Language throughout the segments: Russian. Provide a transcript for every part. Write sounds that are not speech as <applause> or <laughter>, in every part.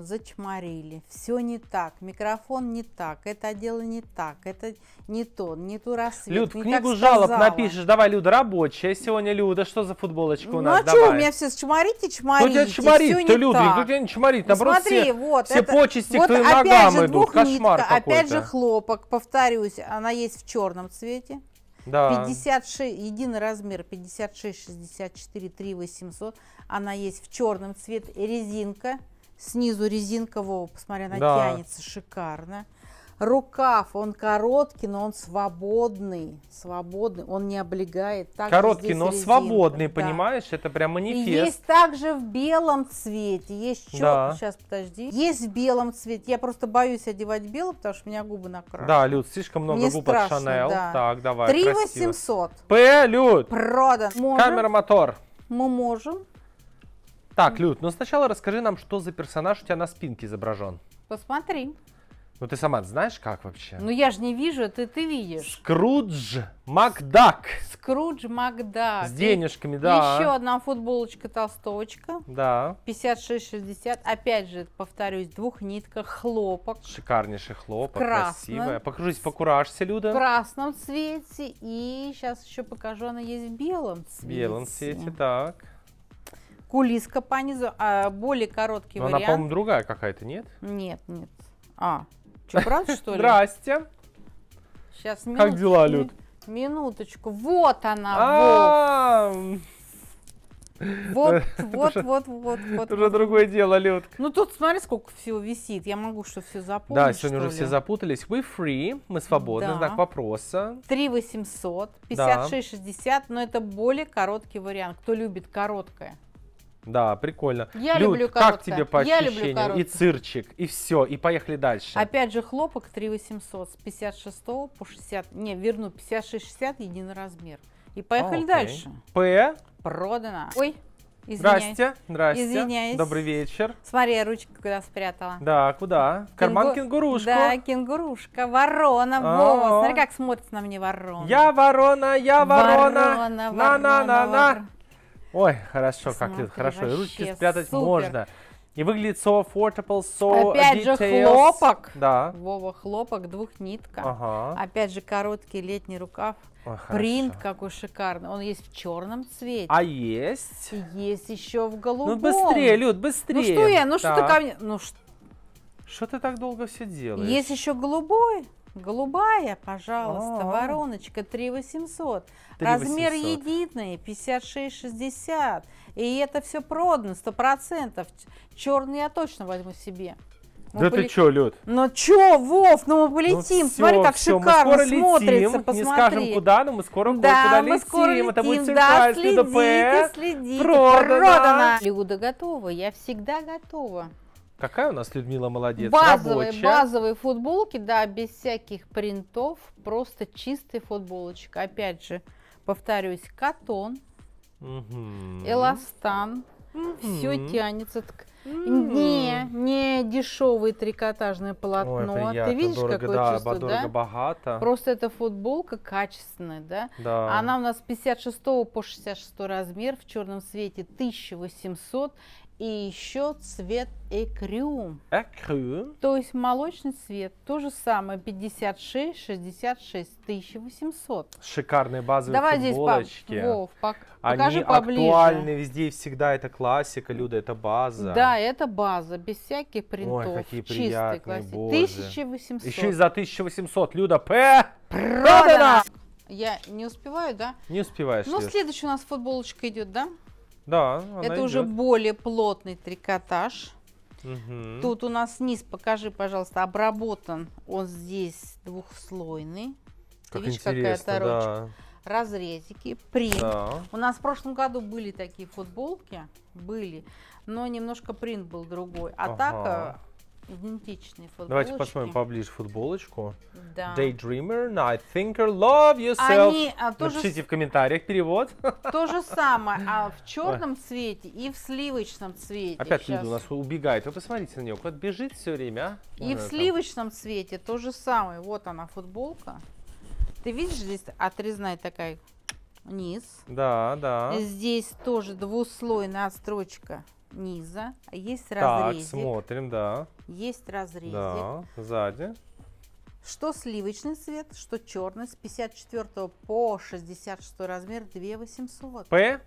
конечно, зачморили, все не так, микрофон не так, это дело не так, это не то, не ту рассветку. Люд, книгу жалоб напишешь, давай, Люда, рабочая сегодня, Люда, что за футболочка у ну, нас, Ну а что, у меня все чморите, ну, чморите, Кто тебя чморит, ты, Люда, никто тебя не ну, чморит, наоборот, все, вот, все почести к твоим ногам идут, кошмар Опять же хлопок, повторюсь, она есть в черном цвете. Да. 56, единый размер 56, 64, 3, 800. Она есть в черном цвете. Резинка снизу резинкового, посмотри, она да. тянется шикарно. Рукав, он короткий, но он свободный, свободный, он не облегает. Также короткий, но резинка, свободный, да. понимаешь? Это прям манифест. И есть также в белом цвете, есть чет... да. сейчас подожди, есть в белом цвете. Я просто боюсь одевать белый, потому что у меня губы накрашены. Да, Люд, слишком много Мне губ страшно, от Шанел. Да. Так, давай. 3 800. П, Люд. Продан. Можем. Камера мотор. Мы можем так, Люд, но ну сначала расскажи нам, что за персонаж у тебя на спинке изображен. Посмотри. Ну ты сама знаешь, как вообще? Ну я же не вижу, ты ты видишь. Скрудж Макдак. Скрудж Макдак. С денежками, да. Еще одна футболочка-толстовочка. Да. 56-60. Опять же, повторюсь, двухнитка, хлопок. Шикарнейший хлопок, красивая. Покажусь, покуражься, Люда. В красном цвете. И сейчас еще покажу, она есть в белом цвете. В белом цвете, так. Кулиска по низу, а более короткий Но вариант. Она, по-моему, другая какая-то, нет? Нет, нет. А, что, правда, что ли? Здрасте. Сейчас, минуточку. Как дела, Люд? Минуточку. Вот она, а, <laughs> вот, вот, вот, вот, вот. Уже другое дело, Люд. Ну тут смотри, сколько всего висит. Я могу что все запомнить. Да, сегодня уже все запутались. We free, мы свободны, знак вопроса. 3 800, 56 60, но это более короткий вариант. Кто любит короткое? Да, прикольно. Я Люд, люблю короткое. Как тебе по Я ощущениям? И цирчик, и все, и поехали дальше. Опять же, хлопок 3800 с 56 по 60, не, верну, 56-60 единый размер. И поехали а, О, дальше. П. Продано. Ой, Извиняюсь. Здрасте, здрасте. Извиняюсь. Добрый вечер. Смотри, я ручку куда спрятала. Да, куда? Карман Кингу... кенгурушку. Да, кенгурушка, ворона, а Вова. Смотри, как смотрится на мне ворона. Я ворона, я ворона. Ворона, ворона. На-на-на-на. Ой, хорошо, Смотри, как хорошо. И ручки спрятать супер. можно. И выглядит so affordable, so Опять же хлопок. Да. Вова, хлопок, двухнитка. Ага. Опять же короткий летний рукав. Ой, Принт хорошо. какой шикарный. Он есть в черном цвете. А есть? Есть еще в голубом. Ну быстрее, Люд, быстрее. Ну что я, ну так. что ты ко мне... Ну что... Что ты так долго все делаешь? Есть еще голубой. Голубая, пожалуйста, А-а-а. вороночка 3800. 3800. Размер единый 5660. И это все продано 100%. Черный я точно возьму себе. Мы да поле... ты что, Люд? Ну чё, Вов, ну мы ну полетим. Ну, все, Смотри, как все, шикарно мы скоро смотрится. Летим. Посмотри. Не скажем куда, но мы скоро да, куда мы летим. Скоро летим. Это будет да, следите, Люда П. Следите, продано. продано. Люда готова, я всегда готова. Какая у нас Людмила молодец? Базовые, Рабочая. базовые футболки, да, без всяких принтов, просто чистая футболочка. Опять же, повторюсь, катон, угу. эластан, угу. все тянется. Mm. Не, не дешевое трикотажное полотно. Ой, приятно, Ты видишь, дорого, какое да, чувство, дорого, да? богато. Просто эта футболка качественная, да? да? Она у нас 56 по 66 размер в черном цвете 1800 и еще цвет экрю. Экрю. То есть молочный цвет, то же самое, 56, 66, 1800. Шикарные базовые Давай футболочки. здесь, по, Вов, пок, Они покажи поближе. актуальны везде и всегда, это классика, Люда, это база. Да, это база, без всяких принтов. Ой, какие чистый приятные, классик. боже. 1800. Еще и за 1800, Люда, П. Продано! Я не успеваю, да? Не успеваешь. Ну, следующая у нас футболочка идет, да? Да, Это идет. уже более плотный трикотаж. Угу. Тут у нас низ, покажи, пожалуйста, обработан. Он здесь двухслойный. Как Ты видишь, какая тороночка. Да. Разрезики, принт. Да. У нас в прошлом году были такие футболки, были, но немножко принт был другой. А э, ага. так идентичный футболочки. Давайте посмотрим поближе футболочку. Да. Daydreamer, Night Thinker, Love Yourself. Они, а, Напишите с... в комментариях перевод. <laughs> То же самое, а в черном цвете и в сливочном цвете. Опять Сейчас. Лида у нас убегает. Вы посмотрите на нее, вот бежит все время. И Вон в ну сливочном там. цвете то же самое. Вот она футболка. Ты видишь, здесь отрезная такая низ. Да, да. Здесь тоже двуслойная строчка низа, есть разрезик. Так, смотрим, да. Есть разрезик. Да, сзади. Что сливочный цвет, что черный с 54 по 66 размер 2 800. П?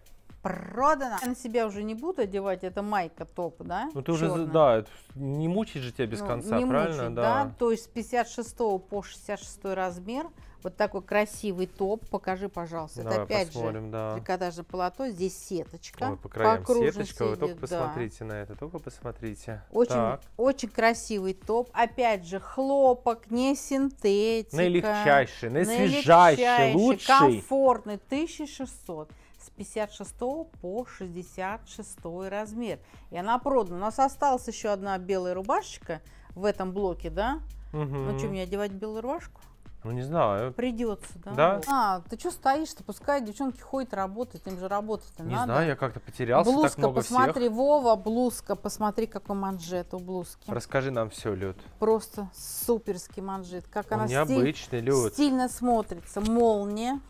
продано. Я на себя уже не буду одевать, это майка топ, да? Ну ты Черная. уже, да, не мучить же тебя без ну, конца, не правильно? Мучить, да. да, то есть с 56 по 66 размер. Вот такой красивый топ, покажи, пожалуйста. Давай это опять посмотрим, же да. трикотажное полотно здесь сеточка. Ой, по краям по сеточка, вы только да. посмотрите на это, только посмотрите. Очень, очень красивый топ, опять же хлопок, не синтетика. Наилегчайший, наисвежайший, наилегчайший лучший. комфортный, 1600. 56 по 66 размер. И она продана. У нас осталась еще одна белая рубашечка в этом блоке, да? Угу. Ну что, мне одевать белую рубашку? Ну, не знаю. Придется, да? Да? А, ты что стоишь-то? Пускай девчонки ходят работать, им же работать не надо. Не знаю, я как-то потерялся, блузка, так много посмотри, всех. Вова, блузка, посмотри, какой манжет у блузки. Расскажи нам все, Люд. Просто суперский манжет. Как он она необычный, стиль, Люд. стильно смотрится. Молния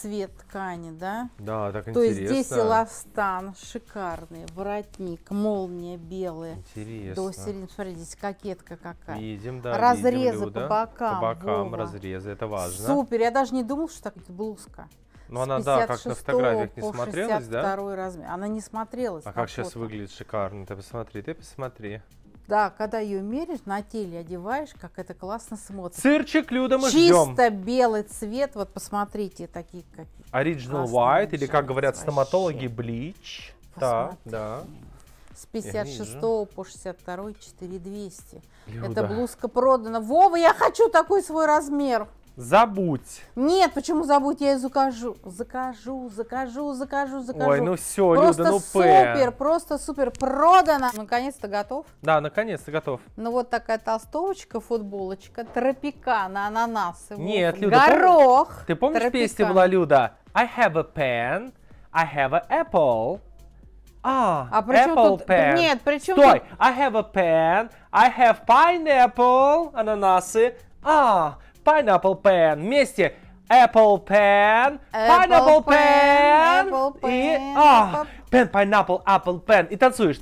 цвет ткани, да? Да, так То интересно. То есть здесь эластан шикарный, воротник, молния белая. Интересно. До середины, смотрите, кокетка какая. Видим, да, Разрезы видим, по бокам. По бокам Вова. разрезы, это важно. Супер, я даже не думал, что так это блузка. Но ну, она, да, как на фотографиях не смотрелась, да? размер. Она не смотрелась. А как сейчас выглядит шикарно. Ты посмотри, ты посмотри. Да, когда ее меришь, на теле одеваешь, как это классно смотрится. Сырчик Люда мы ждем. Чисто белый цвет, вот посмотрите, такие как. Original white, или как говорят вообще. стоматологи, блич. Да, да. С 56 по 62 4200. Люда. Эта блузка продана. Вова, я хочу такой свой размер. Забудь. Нет, почему забудь? Я ее закажу, закажу, закажу, закажу, закажу. Ой, ну все, просто Люда, ну супер, пэ. просто супер продано. Наконец-то готов. Да, наконец-то готов. Ну вот такая толстовочка, футболочка, тропика на ананасы. Нет, Люда, горох. Пом... Ты помнишь тропикан. песня была Люда? I have a pen, I have an apple. А, а при чем apple тут... pen. Нет, при чем Стой, тут... I have a pen, I have pineapple, ананасы. А, pineapple pen. Вместе apple pen, apple pineapple pen, pen, apple pen и... А, Пен, pineapple, apple, pen. И танцуешь.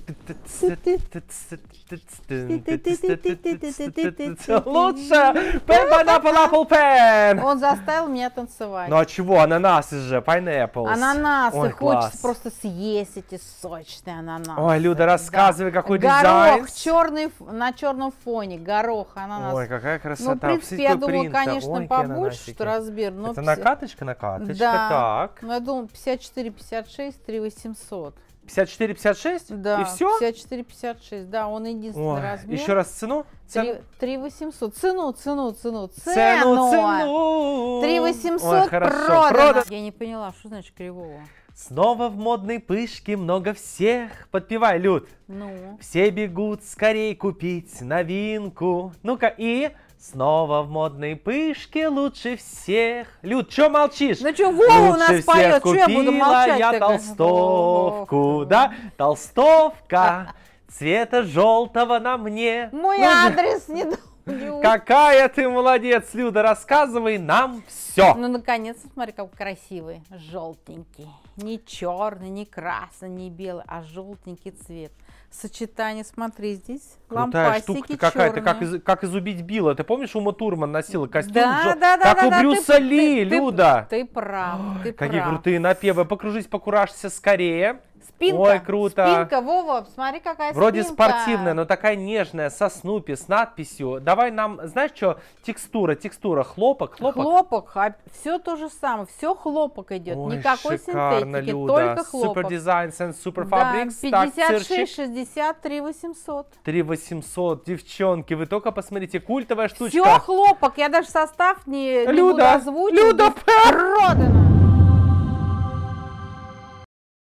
Лучше. Пен, pineapple, apple, pen. Он заставил меня танцевать. Ну а чего? Ананасы же, pineapple. Ананасы. Ой, Хочется просто съесть эти сочные ананасы. Ой, Люда, рассказывай, да. какой горох, дизайн. Горох черный, на черном фоне. Горох, ананас. Ой, какая красота. Ну, в принципе, я думала, принта. конечно, Ой, побольше, что разбир. Но Это накаточка, накаточка, да. так. Ну, я думаю 54, 56, 3800 500. 54-56? Да. И все? 54-56, да, он единственный Ой, размер. Еще раз цену? Цен... 3 800. Цену, цену, цену, цену. Цену, цену. 3 800 Ой, хорошо. продано. Я не поняла, что значит кривого? Снова в модной пышке много всех. Подпевай, Люд. Ну? Все бегут скорей купить новинку. Ну-ка, и... Снова в модной пышке лучше всех. Люд, чё молчишь? Ну чё, Вова у нас поет, чё я буду молчать? я толстовку, да? Толстовка цвета желтого на мне. Мой ну, адрес не Какая ты молодец, Люда, рассказывай нам все. Ну, наконец-то, смотри, как красивый, желтенький. Не черный, не красный, не белый, а желтенький цвет сочетание. Смотри, здесь Крутая штука какая-то, как, из, как изубить Билла. Ты помнишь, у Турман носила костюм? Да, да, да, как да, у да, Брюса ты, Ли, ты, Люда. Ты, ты прав, О, ты Какие прав. крутые напевы. Покружись, покуражься скорее. Спинка. Ой, круто. Спинка, Вова, смотри, какая Вроде спинка. спортивная, но такая нежная, со снупи, с надписью. Давай нам, знаешь что, текстура, текстура, хлопок, хлопок. Хлопок, а все то же самое, все хлопок идет, Ой, никакой шикарно, синтетики, Люда. только хлопок. Супер дизайн, сенс, супер фабрикс. Да, 56, 60, 3 800. 3 800, девчонки, вы только посмотрите, культовая штучка. Все хлопок, я даже состав не, Люда, не буду озвучивать. Люда, продано.